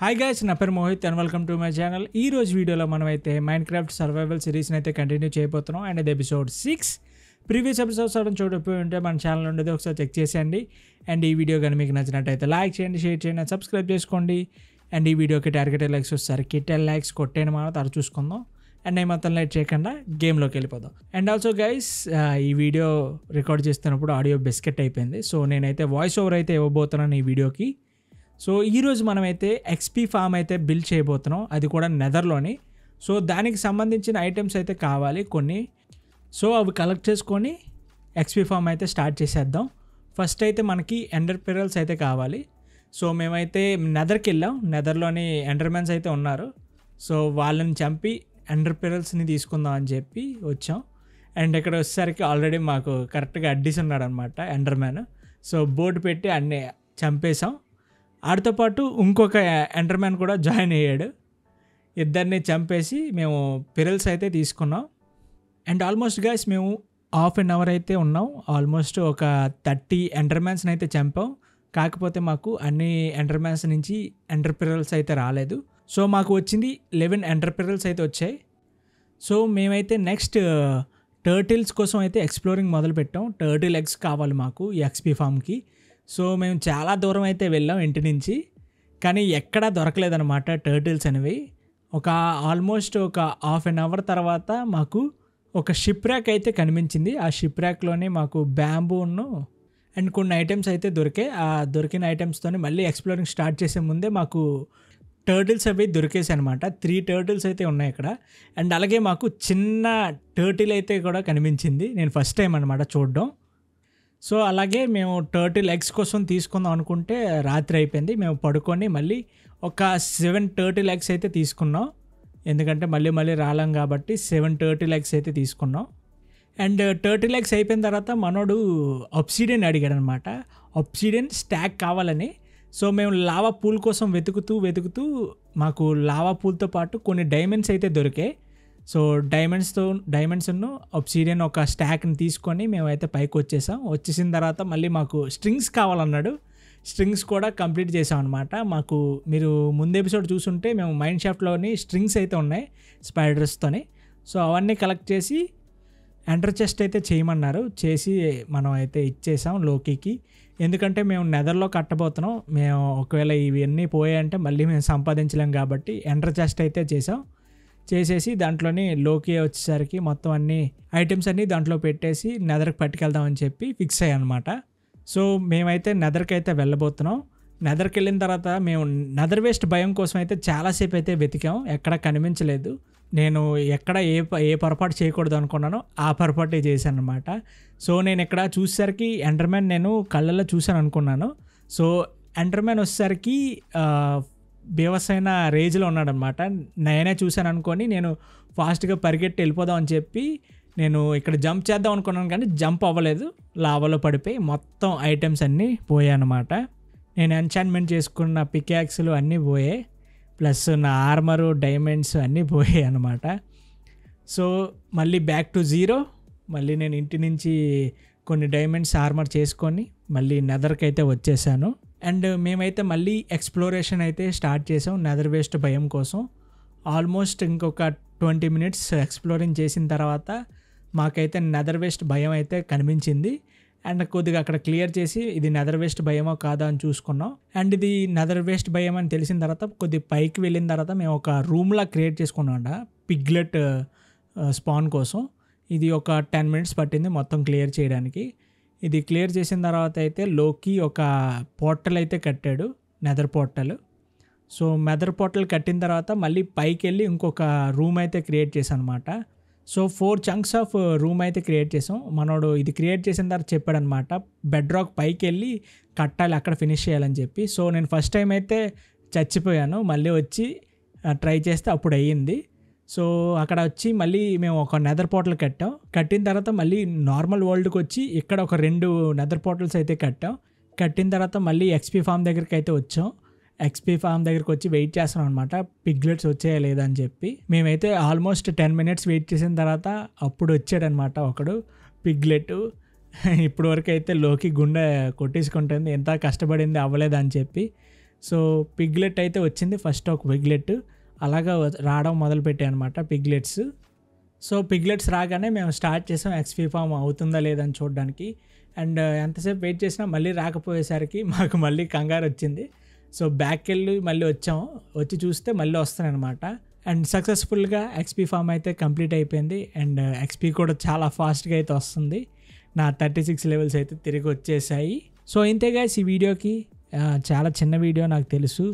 hi guys నా పేరు Mohit and welcome to my channel ఈ రోజు వీడియోలో మనమైతే మైండ్ క్రాఫ్ట్ సర్వైవల్ సిరీస్ని అయితే కంటిన్యూ చేయబోతున్నాం అండ్ ఇది ఎపిసోడ్ సిక్స్ ప్రీవియస్ ఎపిసోడ్స్ అవడం చూడపోయి ఉంటే మన ఛానల్ ఉండేది ఒకసారి చెక్ చేసేయండి అండ్ ఈ వీడియో కానీ మీకు నచ్చినట్టయితే లైక్ చేయండి షేర్ చేయండి సబ్స్క్రైబ్ చేసుకోండి అండ్ ఈ వీడియోకి టార్గెట్ లైక్స్ వస్తారు టెన్ లైక్స్ కొట్టేయండి మనం తర చూసుకుందాం అండ్ నేను మొత్తం లైట్ చేయకుండా గేమ్లోకి వెళ్ళిపోదాం అండ్ ఆల్సో గైస్ ఈ వీడియో రికార్డ్ చేస్తున్నప్పుడు ఆడియో బిస్కెట్ అయిపోయింది సో నేనైతే వాయిస్ ఓవర్ అయితే ఇవ్వబోతున్నాను ఈ వీడియోకి సో ఈరోజు మనమైతే ఎక్స్పీ ఫామ్ అయితే బిల్డ్ చేయబోతున్నాం అది కూడా నెదర్లోని సో దానికి సంబంధించిన ఐటమ్స్ అయితే కావాలి కొన్ని సో అవి కలెక్ట్ చేసుకొని ఎక్స్పీ ఫామ్ అయితే స్టార్ట్ చేసేద్దాం ఫస్ట్ అయితే మనకి ఎండర్ పెరల్స్ అయితే కావాలి సో మేమైతే నెదర్కి వెళ్ళాం నెదర్లోని ఎండర్మెన్స్ అయితే ఉన్నారు సో వాళ్ళని చంపి ఎండర్ పెరల్స్ని తీసుకుందాం అని చెప్పి వచ్చాం అండ్ ఇక్కడ వచ్చేసరికి ఆల్రెడీ మాకు కరెక్ట్గా ఉన్నాడు ఉన్నాడనమాట ఎండర్మ్యాన్ సో బోర్డు పెట్టి అన్నీ చంపేశాం ఆడితో పాటు ఇంకొక ఎంటర్మ్యాన్ కూడా జాయిన్ అయ్యాడు ఇద్దరిని చంపేసి మేము పిరల్స్ అయితే తీసుకున్నాం అండ్ ఆల్మోస్ట్ గాయస్ మేము హాఫ్ అన్ అవర్ అయితే ఉన్నాం ఆల్మోస్ట్ ఒక థర్టీ ఎంటర్మ్యాన్స్ని అయితే చంపాం కాకపోతే మాకు అన్ని ఎంటర్మ్యాన్స్ నుంచి ఎంటర్పిరల్స్ అయితే రాలేదు సో మాకు వచ్చింది లెవెన్ ఎంటర్పిరల్స్ అయితే వచ్చాయి సో మేమైతే నెక్స్ట్ టర్టిల్స్ కోసం అయితే ఎక్స్ప్లోరింగ్ మొదలుపెట్టాం టర్టిల్ ఎగ్స్ కావాలి మాకు ఈ ఎక్స్పీ ఫామ్కి సో మేము చాలా దూరం అయితే వెళ్ళాం ఇంటి నుంచి కానీ ఎక్కడా దొరకలేదనమాట టర్టిల్స్ అనేవి ఒక ఆల్మోస్ట్ ఒక హాఫ్ అన్ అవర్ తర్వాత మాకు ఒక షిప్ ర్యాక్ అయితే కనిపించింది ఆ షిప్ ర్యాక్లోనే మాకు బ్యాంబూను అండ్ కొన్ని ఐటమ్స్ అయితే దొరికాయి ఆ దొరికిన ఐటమ్స్తోనే మళ్ళీ ఎక్స్ప్లోరింగ్ స్టార్ట్ చేసే ముందే మాకు టర్టిల్స్ అవి దొరికేసాయి అనమాట త్రీ టర్టిల్స్ అయితే ఉన్నాయి ఇక్కడ అండ్ అలాగే మాకు చిన్న టర్టిల్ అయితే కూడా కనిపించింది నేను ఫస్ట్ టైం అనమాట చూడడం సో అలాగే మేము టర్టిల్ ఎగ్స్ కోసం తీసుకుందాం అనుకుంటే రాత్రి అయిపోయింది మేము పడుకొని మళ్ళీ ఒక సెవెన్ టర్టిల్ ఎగ్స్ అయితే తీసుకున్నాం ఎందుకంటే మళ్ళీ మళ్ళీ రాలేం కాబట్టి సెవెన్ టర్టిల్ ఎగ్స్ అయితే తీసుకున్నాం అండ్ టర్టిల్ ఎగ్స్ అయిపోయిన తర్వాత మనోడు అప్సిడియన్ అడిగాడు అనమాట అప్సిడియన్ స్టాక్ కావాలని సో మేము లావా పూల్ కోసం వెతుకుతూ వెతుకుతూ మాకు లావా పూల్తో పాటు కొన్ని డైమండ్స్ అయితే దొరికాయి సో డైమండ్స్తో డైమండ్స్ను ఒబ్సీడియన్ ఒక స్టాక్ని తీసుకొని మేమైతే పైకి వచ్చేసాం వచ్చేసిన తర్వాత మళ్ళీ మాకు స్ట్రింగ్స్ కావాలన్నాడు స్ట్రింగ్స్ కూడా కంప్లీట్ చేసాం అనమాట మాకు మీరు ముందు ఎపిసోడ్ చూసుంటే మేము మైండ్ షాఫ్ట్లోని స్ట్రింగ్స్ అయితే ఉన్నాయి స్పైడర్స్తోని సో అవన్నీ కలెక్ట్ చేసి ఎంటర్ చెస్ట్ అయితే చేయమన్నారు చేసి మనం అయితే ఇచ్చేసాం లోకీకి ఎందుకంటే మేము నెదర్లో కట్టబోతున్నాం మేము ఒకవేళ ఇవన్నీ పోయాయంటే మళ్ళీ మేము సంపాదించలేం కాబట్టి ఎంటర్ చెస్ట్ అయితే చేసాం చేసేసి దాంట్లోనే లోకి వచ్చేసరికి మొత్తం అన్ని ఐటమ్స్ అన్నీ దాంట్లో పెట్టేసి నెదర్కి పట్టుకెళ్దామని చెప్పి ఫిక్స్ అనమాట సో మేమైతే నెదర్కి అయితే వెళ్ళబోతున్నాం నెదర్కి వెళ్ళిన తర్వాత మేము నెదర్ వేస్ట్ భయం కోసం అయితే చాలాసేపు అయితే వెతికాం ఎక్కడ కనిపించలేదు నేను ఎక్కడ ఏ ఏ పొరపాటు చేయకూడదు అనుకున్నానో ఆ పొరపాటే చేశాను అనమాట సో నేను ఇక్కడ చూసేసరికి ఎండర్మెన్ నేను కళ్ళల్లో చూశాను అనుకున్నాను సో ఎండర్మెన్ వచ్చేసరికి బీవసైన రేజ్లో ఉన్నాడనమాట నేనే చూశాను అనుకొని నేను ఫాస్ట్గా పరిగెట్టి వెళ్ళిపోదాం అని చెప్పి నేను ఇక్కడ జంప్ చేద్దాం అనుకున్నాను కానీ జంప్ అవ్వలేదు లావాలో పడిపోయి మొత్తం ఐటమ్స్ అన్నీ అనమాట నేను ఎన్ఛాన్మెంట్ చేసుకున్న పికాక్స్లు అన్నీ పోయాయి ప్లస్ నా ఆర్మరు డైమండ్స్ అన్నీ పోయాయి అనమాట సో మళ్ళీ బ్యాక్ టు జీరో మళ్ళీ నేను ఇంటి నుంచి కొన్ని డైమండ్స్ ఆర్మర్ చేసుకొని మళ్ళీ నెదర్కి అయితే వచ్చేసాను అండ్ మేమైతే మళ్ళీ ఎక్స్ప్లోరేషన్ అయితే స్టార్ట్ చేసాం నెదర్ వేస్ట్ భయం కోసం ఆల్మోస్ట్ ఇంకొక ట్వంటీ మినిట్స్ ఎక్స్ప్లోరింగ్ చేసిన తర్వాత మాకైతే నెదర్ వేస్ట్ భయం అయితే కనిపించింది అండ్ కొద్దిగా అక్కడ క్లియర్ చేసి ఇది నెదర్ వేస్ట్ భయమో కాదా అని చూసుకున్నాం అండ్ ఇది నెదర్ వేస్ట్ భయం అని తెలిసిన తర్వాత కొద్ది పైకి వెళ్ళిన తర్వాత మేము ఒక రూమ్లా క్రియేట్ చేసుకున్నాం పిగ్లెట్ స్పాన్ కోసం ఇది ఒక టెన్ మినిట్స్ పట్టింది మొత్తం క్లియర్ చేయడానికి ఇది క్లియర్ చేసిన తర్వాత అయితే లోకి ఒక పోర్టల్ అయితే కట్టాడు nether portal so nether portal కట్టిన తర్వాత మళ్ళీ పైకి వెళ్ళి ఇంకొక రూమ్ అయితే క్రియేట్ చేశాను అనమాట so four chunks of room అయితే క్రియేట్ చేసాం మనోడు ఇది క్రియేట్ చేసిన తర్వాత చెప్పాడనమాట బెడ్ రాక్ పైకి వెళ్ళి కట్టాలి అక్కడ ఫినిష్ చేయాలని చెప్పి సో నేను ఫస్ట్ టైం అయితే చచ్చిపోయాను మళ్ళీ వచ్చి ట్రై చేస్తే అప్పుడు అయ్యింది సో అక్కడ వచ్చి మళ్ళీ మేము ఒక నెదర్ పోర్టల్ కట్టాం కట్టిన తర్వాత మళ్ళీ నార్మల్ వరల్డ్కి వచ్చి ఇక్కడ ఒక రెండు నెదర్ పోర్టల్స్ అయితే కట్టాం కట్టిన తర్వాత మళ్ళీ ఎక్స్పీ ఫామ్ దగ్గరికి అయితే వచ్చాం ఎక్స్పీ ఫామ్ దగ్గరికి వచ్చి వెయిట్ చేస్తున్నాం అనమాట పిగ్లెట్స్ వచ్చాయా లేదని చెప్పి మేమైతే ఆల్మోస్ట్ టెన్ మినిట్స్ వెయిట్ చేసిన తర్వాత అప్పుడు వచ్చాడనమాట ఒకడు పిగ్లెట్ ఇప్పుడు వరకు అయితే లోకి గుండె కొట్టేసుకుంటుంది ఎంత కష్టపడింది అవ్వలేదని చెప్పి సో పిగ్లెట్ అయితే వచ్చింది ఫస్ట్ ఒక పిగ్లెట్ అలాగా రావడం మొదలుపెట్టాయి అనమాట పిగ్లెట్స్ సో పిగ్లెట్స్ రాగానే మేము స్టార్ట్ చేసాం ఎక్స్పీ ఫామ్ అవుతుందా లేదని చూడడానికి అండ్ ఎంతసేపు వెయిట్ చేసినా మళ్ళీ రాకపోయేసరికి మాకు మళ్ళీ కంగారు వచ్చింది సో బ్యాక్ వెళ్ళి మళ్ళీ వచ్చాము వచ్చి చూస్తే మళ్ళీ వస్తానమాట అండ్ సక్సెస్ఫుల్గా ఎక్స్పీ ఫామ్ అయితే కంప్లీట్ అయిపోయింది అండ్ ఎక్స్పీ కూడా చాలా ఫాస్ట్గా అయితే వస్తుంది నా థర్టీ సిక్స్ లెవెల్స్ అయితే తిరిగి వచ్చేసాయి సో ఇంతేగా ఈ వీడియోకి చాలా చిన్న వీడియో నాకు తెలుసు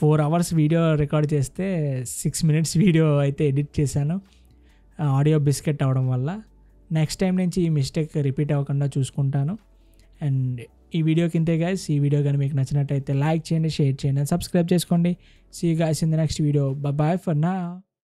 ఫోర్ అవర్స్ వీడియో రికార్డ్ చేస్తే సిక్స్ మినిట్స్ వీడియో అయితే ఎడిట్ చేశాను ఆడియో బిస్కెట్ అవ్వడం వల్ల నెక్స్ట్ టైం నుంచి ఈ మిస్టేక్ రిపీట్ అవ్వకుండా చూసుకుంటాను అండ్ ఈ వీడియో కింతే గాయస్ ఈ వీడియో కానీ మీకు నచ్చినట్టయితే లైక్ చేయండి షేర్ చేయండి అండ్ సబ్స్క్రైబ్ చేసుకోండి see guys in the next video bye for నా